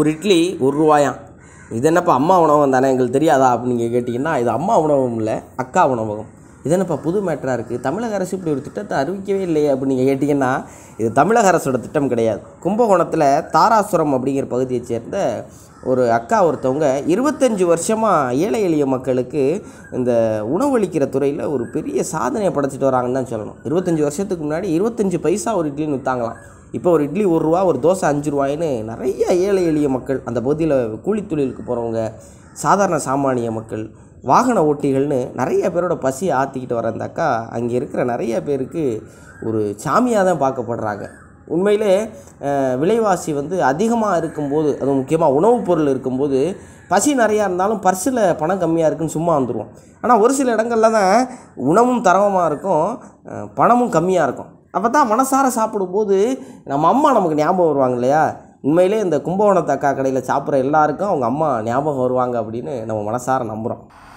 ஒரு இட்லி ஒரு ரூபாயாம் இது என்னப்பா அம்மா உணவகம் தானே எங்களுக்கு தெரியாதா அப்படின்னு நீங்கள் கேட்டிங்கன்னா இது அம்மா உணவகம் இல்லை அக்கா உணவகம் இது என்னப்பா புது மேட்டராக இருக்குது தமிழக அரசு இப்படி ஒரு திட்டத்தை அறிவிக்கவே இல்லையே அப்படின்னு நீங்கள் கேட்டிங்கன்னா இது தமிழக அரசோட திட்டம் கிடையாது கும்பகோணத்தில் தாராசுரம் அப்படிங்கிற பகுதியை சேர்ந்த ஒரு அக்கா ஒருத்தவங்க இருபத்தஞ்சி வருஷமாக ஏழை எளிய மக்களுக்கு இந்த உணவளிக்கிற துறையில் ஒரு பெரிய சாதனையை படைச்சிட்டு வராங்கன்னு தான் சொல்லணும் இருபத்தஞ்சி வருஷத்துக்கு முன்னாடி இருபத்தஞ்சி பைசா ஒரு இட்லின்னு விற்றாங்களாம் இப்போ ஒரு இட்லி ஒரு ரூபா ஒரு தோசை அஞ்சு ரூபாயின்னு நிறைய ஏழை எளிய மக்கள் அந்த பகுதியில் கூலித்தொழிலுக்கு போகிறவங்க சாதாரண சாமானிய மக்கள் வாகன ஓட்டிகள்னு நிறைய பேரோட பசியை ஆற்றிக்கிட்டு வரந்தாக்கா அங்கே இருக்கிற நிறைய பேருக்கு ஒரு சாமியாக தான் பார்க்கப்படுறாங்க உண்மையிலே விலைவாசி வந்து அதிகமாக இருக்கும்போது அது முக்கியமாக உணவுப் பொருள் இருக்கும்போது பசி நிறையா இருந்தாலும் பர்சில் பணம் கம்மியாக இருக்குன்னு சும்மா வந்துடுவோம் ஆனால் ஒரு சில இடங்களில் தான் உணவும் தரமாக இருக்கும் பணமும் கம்மியாக இருக்கும் அப்போ தான் மனசார சாப்பிடும்போது நம்ம அம்மா நமக்கு ஞாபகம் வருவாங்க இல்லையா உண்மையிலே இந்த கும்பகோணத்தக்கா அக்கா கடையில் சாப்பிட்ற எல்லாருக்கும் அவங்க அம்மா ஞாபகம் வருவாங்க அப்படின்னு நம்ம மனசார நம்புகிறோம்